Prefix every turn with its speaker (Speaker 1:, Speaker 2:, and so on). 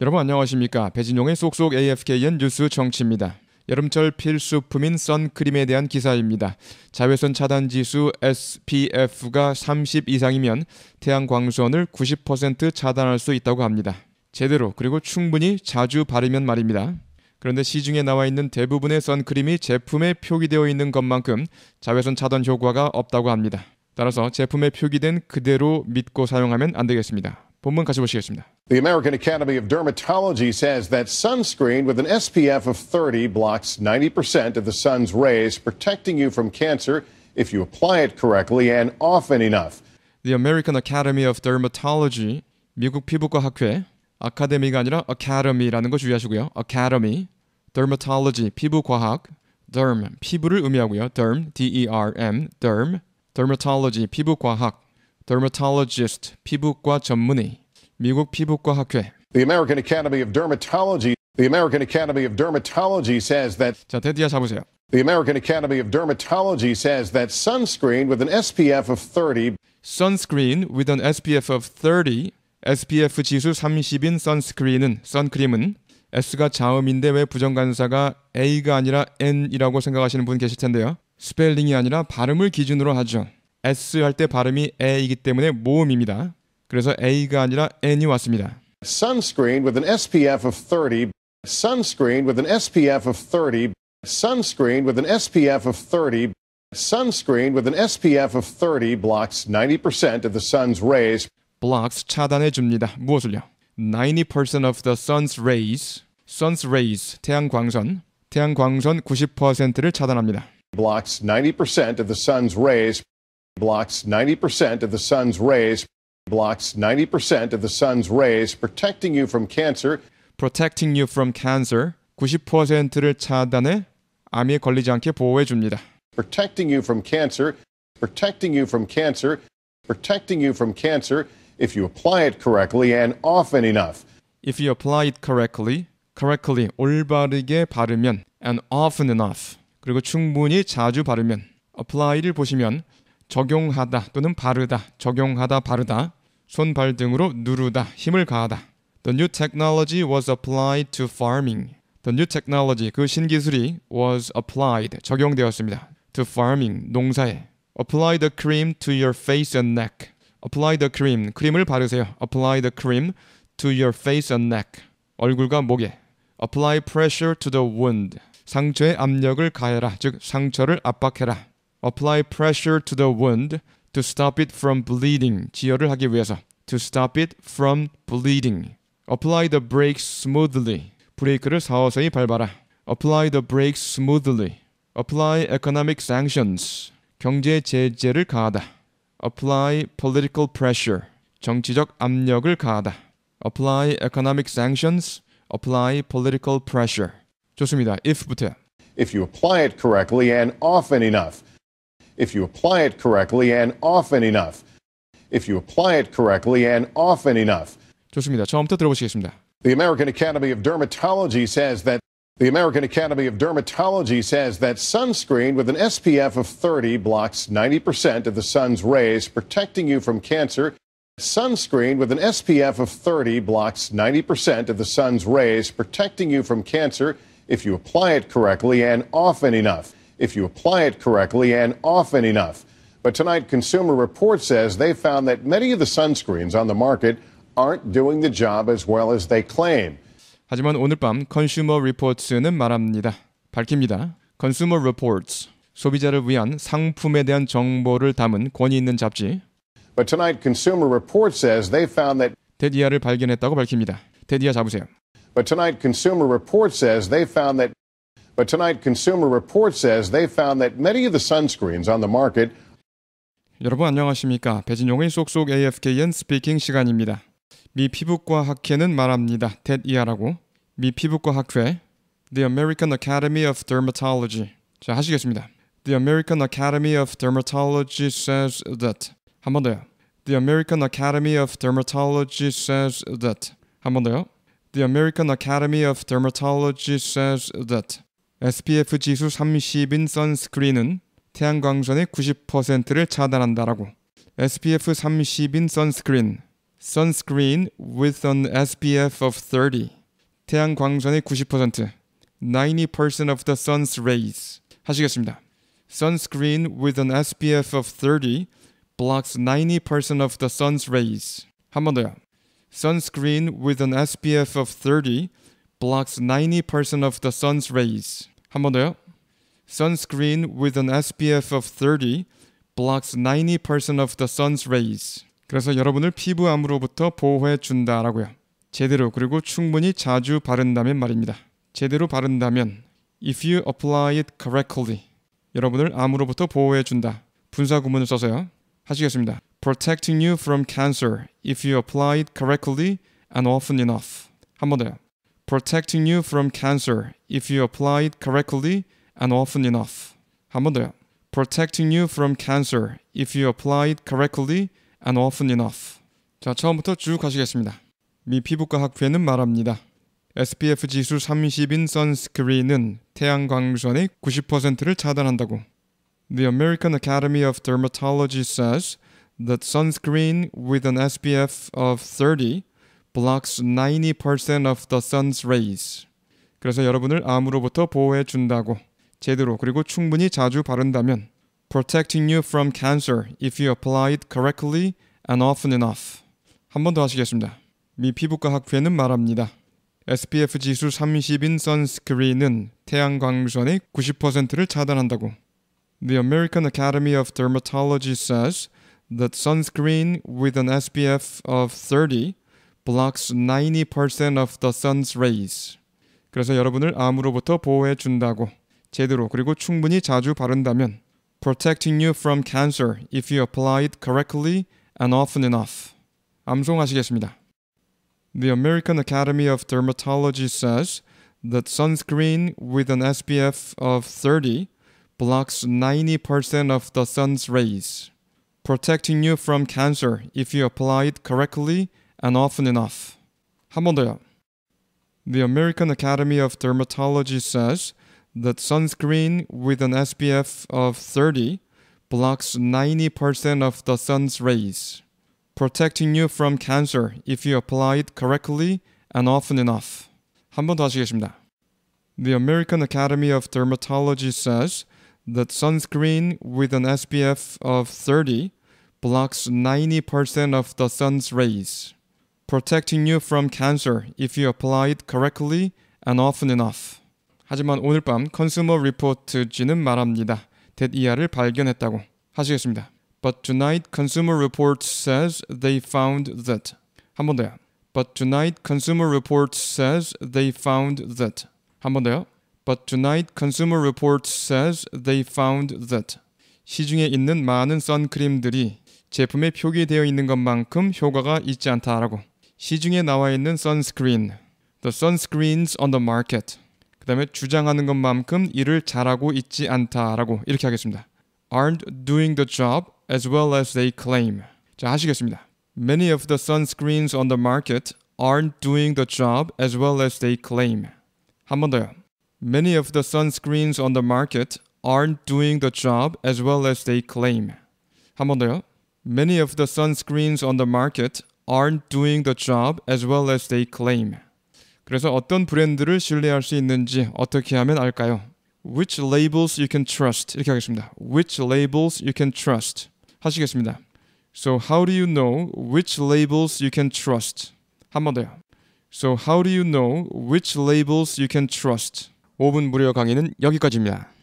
Speaker 1: 여러분 안녕하십니까? 배진용의 쏙쏙 AFKN 뉴스 정치입니다. 여름철 필수품인 선크림에 대한 기사입니다. 자외선 차단 지수 SPF가 30 이상이면 태양 광선을 90% 차단할 수 있다고 합니다. 제대로 그리고 충분히 자주 바르면 말입니다. 그런데 시중에 나와 있는 대부분의 선크림이 제품에 표기되어 있는 것만큼 자외선 차단 효과가 없다고 합니다. 따라서 제품에 표기된 그대로 믿고 사용하면 안 되겠습니다. 본문 같이 보시겠습니다.
Speaker 2: The American Academy of Dermatology says that sunscreen with an SPF of 30 blocks 90% of the sun's rays, protecting you from cancer if you apply it correctly and often enough.
Speaker 1: The American Academy of Dermatology, 미국 피부과 학회, 아카데미가 아니라 Academy라는 거 주의하시고요. Academy, Dermatology, 피부과학, Derm, 피부를 의미하고요. Derm, D-E-R-M, Derm, Dermatology, 피부과학, Dermatologist, 피부과 전문의. 미국 피부과 학회.
Speaker 2: The American Academy of Dermatology. The American Academy of Dermatology says that.
Speaker 1: 자, 테디야 잡으세요.
Speaker 2: The American Academy of Dermatology says that sunscreen with an SPF of 30.
Speaker 1: Sunscreen with an SPF of 30. SPF 지수 30인 선스크린은 선크림은 S가 자음인데 왜 부정간사가 A가 아니라 N이라고 생각하시는 분 계실 텐데요. 스펠링이 아니라 발음을 기준으로 하죠. S 할 때 발음이 A이기 때문에 모음입니다. 그래서 A가 아니라 N이 왔습니다.
Speaker 2: Sunscreen with an SPF of 30. Sunscreen with an SPF of 30. Sunscreen with an SPF of 30. Sunscreen with an SPF of 30 blocks 90% of the sun's rays. blocks 차단해 줍니다.
Speaker 1: 무엇을요? 90% of the sun's rays. sun's rays 태양광선. 태양광선 광선 90%를 차단합니다.
Speaker 2: blocks 90% of the sun's rays. blocks 90% of the sun's rays blocks 90% of the sun's rays, protecting you from cancer.
Speaker 1: protecting you from cancer 90%를 차단해 암에 걸리지 않게 보호해 줍니다.
Speaker 2: protecting you from cancer, protecting you from cancer, protecting you from cancer if you apply it correctly and often enough.
Speaker 1: If you apply it correctly, correctly 올바르게 바르면 and often enough 그리고 충분히 자주 바르면 apply를 보시면 적용하다 또는 바르다, 적용하다, 바르다, 손발 등으로 누르다, 힘을 가하다. The new technology was applied to farming. The new technology, 그 신기술이 was applied, 적용되었습니다. To farming, 농사에. Apply the cream to your face and neck. Apply the cream, 크림을 바르세요. Apply the cream to your face and neck. 얼굴과 목에. Apply pressure to the wound. 상처에 압력을 가해라, 즉 상처를 압박해라. apply pressure to the wound to stop it from bleeding. 지혈을 하기 위해서 to stop it from bleeding. apply the brakes smoothly. 브레이크를 서서히 밟아라. apply the brakes smoothly. apply economic sanctions. 경제 제재를 가하다. apply political pressure. 정치적 압력을 가하다. apply economic sanctions. apply political pressure. 좋습니다. if부터.
Speaker 2: If you apply it correctly and often enough if you apply it correctly and often enough. If you apply it correctly and often enough.
Speaker 1: 좋습니다. 처음부터 들어보시겠습니다.
Speaker 2: The American Academy of Dermatology says that the American Academy of Dermatology says that sunscreen with an SPF of 30 blocks 90% of the sun's rays, protecting you from cancer. Sunscreen with an SPF of 30 blocks 90% of the sun's rays, protecting you from cancer if you apply it correctly and often enough if you apply it correctly and often enough. But tonight, Consumer Reports says they found that many of the sunscreens on the market aren't doing the job as well as they claim.
Speaker 1: 하지만 오늘 밤 Consumer Reports는 말합니다. 밝힙니다. Consumer Reports 소비자를 위한 상품에 대한 정보를 담은 권위 있는 잡지.
Speaker 2: But tonight, Consumer Reports says they found that 데디아를
Speaker 1: 발견했다고 밝힙니다. 데디아 잡으세요.
Speaker 2: But tonight, Consumer Reports says they found that but tonight, Consumer Reports says they found that many of the sunscreens on the market.
Speaker 1: 여러분 안녕하십니까? 배진용의 속속 AFKN 스피킹 시간입니다. 미 피부과 학회는 말합니다. 텟이하라고. 미 피부과 학회 The American Academy of Dermatology. 자, 하시겠습니다. The American Academy of Dermatology says that 한 번 더요. The American Academy of Dermatology says that 한 번 더요. The American Academy of Dermatology says that SPF 지수 30인 선스크린은 태양광선의 90%를 차단한다라고. SPF 30인 선스크린, sunscreen with an SPF of 30. 태양광선의 90%, 90% of the sun's rays 하시겠습니다. Sunscreen with an SPF of 30 blocks 90% of the sun's rays. 한 번 더요. Sunscreen with an SPF of 30 blocks 90% of the sun's rays. 한번 더요. Sunscreen with an SPF of 30 blocks 90% of the sun's rays. 그래서 여러분을 피부암으로부터 보호해 준다라고요. 제대로 그리고 충분히 자주 바른다면 말입니다. 제대로 바른다면 if you apply it correctly 여러분을 암으로부터 보호해 준다. 분사 구문을 써서요. 하시겠습니다. protecting you from cancer if you apply it correctly and often enough. 한 번 더요. protecting you from cancer if you apply it correctly and often enough. 한 더요. protecting you from cancer if you apply it correctly and often enough. 자, 처음부터 쭉 하시겠습니다. 미 피부과 학회는 말합니다. SPF 지수 30인 선스크린은 광선의 90%를 차단한다고. The American Academy of Dermatology says that sunscreen with an SPF of 30 blocks 90% of the sun's rays. 그래서 여러분을 암으로부터 보호해 준다고 제대로 그리고 충분히 자주 바른다면 protecting you from cancer if you apply it correctly and often enough. 한 번 더 하시겠습니다. 미 피부과 학회는 말합니다. SPF 지수 30인 선스크린은 태양 광선의 90%를 차단한다고. The American Academy of Dermatology says that sunscreen with an SPF of 30 blocks 90% of the sun's rays. 그래서 여러분을 암으로부터 보호해 준다고 제대로 그리고 충분히 자주 바른다면 protecting you from cancer if you apply it correctly and often enough. 암송하시겠습니다. The American Academy of Dermatology says that sunscreen with an SPF of 30 blocks 90% of the sun's rays, protecting you from cancer if you apply it correctly and often enough. 한 번 더요. The American Academy of Dermatology says that sunscreen with an SPF of 30 blocks 90% of the sun's rays, protecting you from cancer if you apply it correctly and often enough. 한 번 더 하시겠습니다. The American Academy of Dermatology says that sunscreen with an SPF of 30 blocks 90% of the sun's rays, protecting you from cancer if you apply it correctly and often enough. 하지만 오늘 밤 컨슈머 리포트지는 말합니다. 댓 이하를 발견했다고 하시겠습니다. But tonight Consumer Reports says they found that. 한 번 더요. But tonight Consumer Reports says they found that. 한 번 더요. But tonight Consumer Reports says they found that. 시중에 있는 많은 선크림들이 제품에 표기되어 있는 것만큼 효과가 있지 않다라고. 시중에 나와 있는 sunscreen, the sunscreens on the market. 그 다음에 주장하는 것만큼 일을 잘하고 있지 않다라고 이렇게 하겠습니다. aren't doing the job as well as they claim. 자, 하시겠습니다. Many of the sunscreens on the market aren't doing the job as well as they claim. 한 번 더요. Many of the sunscreens on the market aren't doing the job as well as they claim. 한 번 더요. Many of the sunscreens on the market aren't doing the job as well as they claim. 그래서 어떤 브랜드를 신뢰할 수 있는지 어떻게 하면 알까요? Which labels you can trust 이렇게 하겠습니다. Which labels you can trust 하시겠습니다. So how do you know which labels you can trust? 한 번 더요. So how do you know which labels you can trust? 5분 무료 강의는 여기까지입니다.